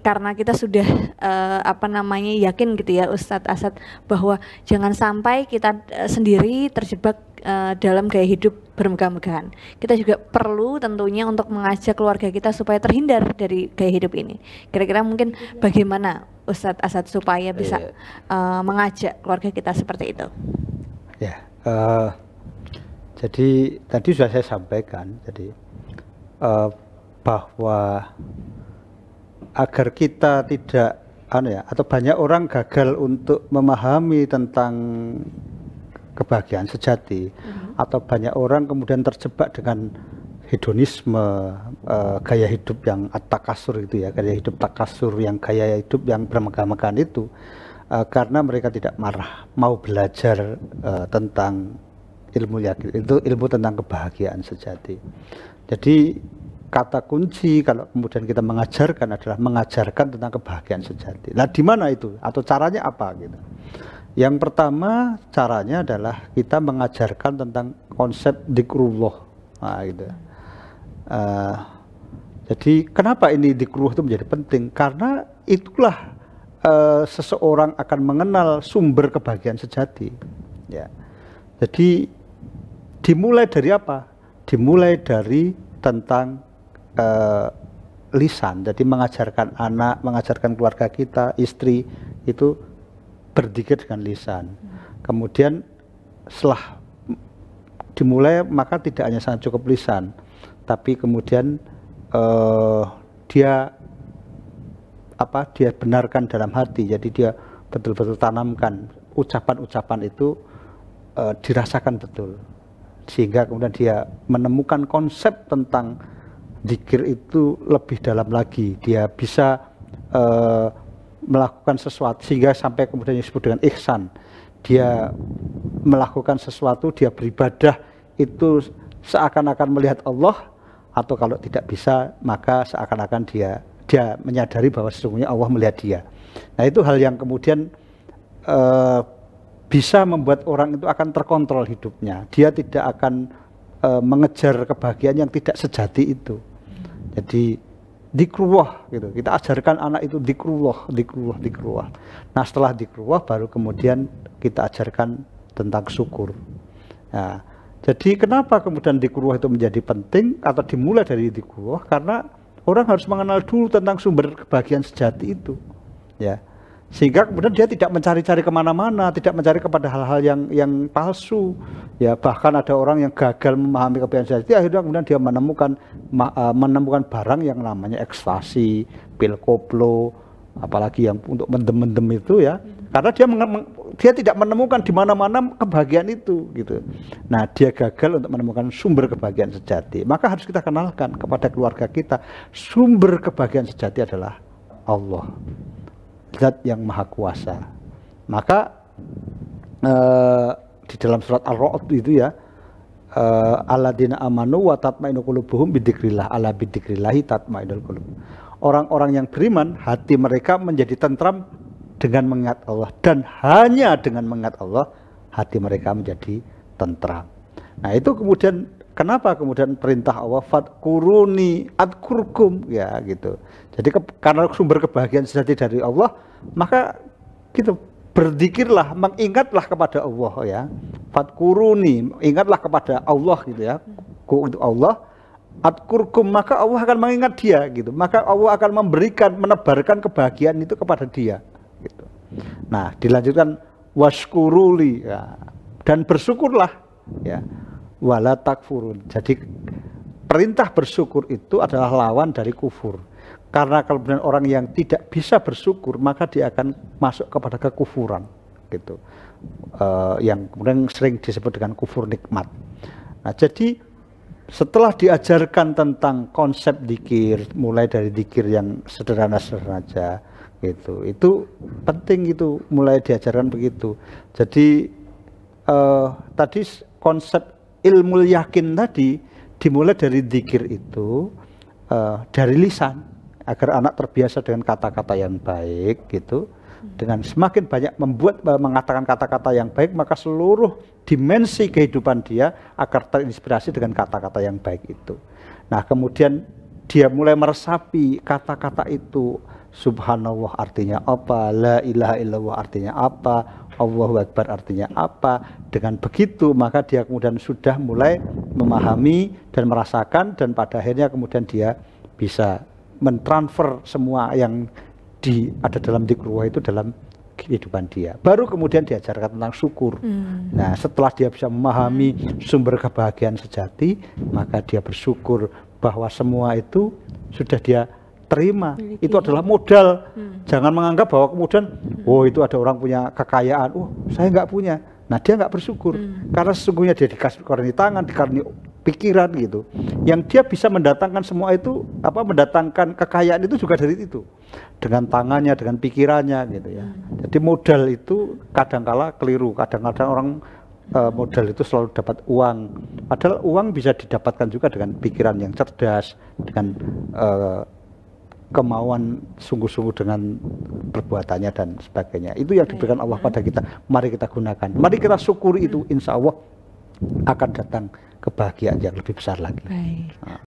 karena kita sudah uh, apa namanya yakin gitu ya Ustadz Asad bahwa jangan sampai kita eh, sendiri terjebak uh, dalam gaya hidup bermegah-megahan. Kita juga perlu tentunya untuk mengajak keluarga kita supaya terhindar dari gaya hidup ini. Kira-kira mungkin bagaimana Ustadz Asad supaya bisa uh, mengajak keluarga kita seperti itu? Ya, uh, jadi tadi sudah saya sampaikan, jadi uh, bahwa agar kita tidak anu ya atau banyak orang gagal untuk memahami tentang kebahagiaan sejati uh-huh. atau banyak orang kemudian terjebak dengan hedonisme uh, gaya hidup yang takasur itu ya gaya hidup takasur yang gaya hidup yang bermegah-megahan itu uh, karena mereka tidak marah mau belajar uh, tentang ilmu yakin itu ilmu tentang kebahagiaan sejati jadi kata kunci kalau kemudian kita mengajarkan adalah mengajarkan tentang kebahagiaan sejati. Nah, di mana itu atau caranya apa gitu. Yang pertama caranya adalah kita mengajarkan tentang konsep dikrullah. Nah, gitu. Uh, jadi kenapa ini dikruh itu menjadi penting? Karena itulah uh, seseorang akan mengenal sumber kebahagiaan sejati. Ya. Jadi dimulai dari apa? Dimulai dari tentang uh, lisan jadi mengajarkan anak mengajarkan keluarga kita istri itu berdikir dengan lisan kemudian setelah dimulai maka tidak hanya sangat cukup lisan tapi kemudian uh, dia apa dia benarkan dalam hati jadi dia betul-betul tanamkan ucapan-ucapan itu uh, dirasakan betul sehingga kemudian dia menemukan konsep tentang zikir itu lebih dalam lagi dia bisa uh, melakukan sesuatu sehingga sampai kemudian disebut dengan ihsan dia melakukan sesuatu dia beribadah itu seakan-akan melihat Allah atau kalau tidak bisa maka seakan-akan dia dia menyadari bahwa sesungguhnya Allah melihat dia nah itu hal yang kemudian uh, bisa membuat orang itu akan terkontrol hidupnya dia tidak akan eh, mengejar kebahagiaan yang tidak sejati itu. Jadi dikruah gitu. Kita ajarkan anak itu dikruah, dikruah, dikruah. Nah setelah dikruah, baru kemudian kita ajarkan tentang syukur. Nah, jadi kenapa kemudian dikruah itu menjadi penting atau dimulai dari dikruah? Karena orang harus mengenal dulu tentang sumber kebahagiaan sejati itu. Ya sehingga kemudian dia tidak mencari-cari kemana-mana, tidak mencari kepada hal-hal yang yang palsu, ya bahkan ada orang yang gagal memahami kebiasaan sejati, akhirnya kemudian dia menemukan e, menemukan barang yang namanya ekstasi, pil koplo, apalagi yang untuk mendem-mendem itu ya, karena dia dia tidak menemukan di mana-mana kebahagiaan itu gitu. Nah dia gagal untuk menemukan sumber kebahagiaan sejati, maka harus kita kenalkan kepada keluarga kita sumber kebahagiaan sejati adalah Allah zat yang maha kuasa. Maka uh, di dalam surat Ar-Ra'd itu ya eh, aladina amanu wa tatmainu qulubuhum bidzikrillah ala bidzikrillah tatmainul qulub. Orang-orang yang beriman hati mereka menjadi tentram dengan mengingat Allah dan hanya dengan mengingat Allah hati mereka menjadi tentram. Nah, itu kemudian Kenapa kemudian perintah Allah kuruni kurkum ya gitu. Jadi ke, karena sumber kebahagiaan sejati dari Allah, maka kita berzikirlah, mengingatlah kepada Allah ya. kuruni ingatlah kepada Allah gitu ya. Ku untuk Allah kurkum maka Allah akan mengingat dia gitu. Maka Allah akan memberikan menebarkan kebahagiaan itu kepada dia gitu. Nah, dilanjutkan waskuruli ya. dan bersyukurlah ya wala takfurun. Jadi perintah bersyukur itu adalah lawan dari kufur. Karena kalau benar orang yang tidak bisa bersyukur maka dia akan masuk kepada kekufuran gitu. Uh, yang kemudian sering disebut dengan kufur nikmat. Nah, jadi setelah diajarkan tentang konsep dikir, mulai dari dikir yang sederhana-sederhana aja, gitu. Itu penting itu mulai diajarkan begitu. Jadi uh, tadi konsep ilmu yakin tadi dimulai dari zikir itu uh, dari lisan agar anak terbiasa dengan kata-kata yang baik gitu dengan semakin banyak membuat eh, mengatakan kata-kata yang baik maka seluruh dimensi kehidupan dia akan terinspirasi dengan kata-kata yang baik itu nah kemudian dia mulai meresapi kata-kata itu subhanallah artinya apa la ilaha illallah artinya apa Allahu Akbar artinya apa. Dengan begitu maka dia kemudian sudah mulai memahami dan merasakan dan pada akhirnya kemudian dia bisa mentransfer semua yang di ada dalam dikrua itu dalam kehidupan dia. Baru kemudian diajarkan tentang syukur. Hmm. Nah, setelah dia bisa memahami sumber kebahagiaan sejati, maka dia bersyukur bahwa semua itu sudah dia terima. Miliki. Itu adalah modal. Hmm. Jangan menganggap bahwa kemudian, hmm. oh itu ada orang punya kekayaan, oh saya nggak punya. Nah dia nggak bersyukur hmm. karena sesungguhnya dia dikasih karena tangan, dikarni pikiran gitu. Yang dia bisa mendatangkan semua itu apa mendatangkan kekayaan itu juga dari itu dengan tangannya, dengan pikirannya gitu ya. Hmm. Jadi modal itu kadangkala keliru, kadang-kadang orang eh, modal itu selalu dapat uang. Padahal uang bisa didapatkan juga dengan pikiran yang cerdas, dengan uh, kemauan sungguh-sungguh dengan perbuatannya dan sebagainya. Itu yang iya. diberikan Allah pada kita. Mari kita gunakan. Mari kita syukuri itu. Hmm. Insya Allah akan datang kebahagiaan yang lebih besar lagi. Baik. Ah.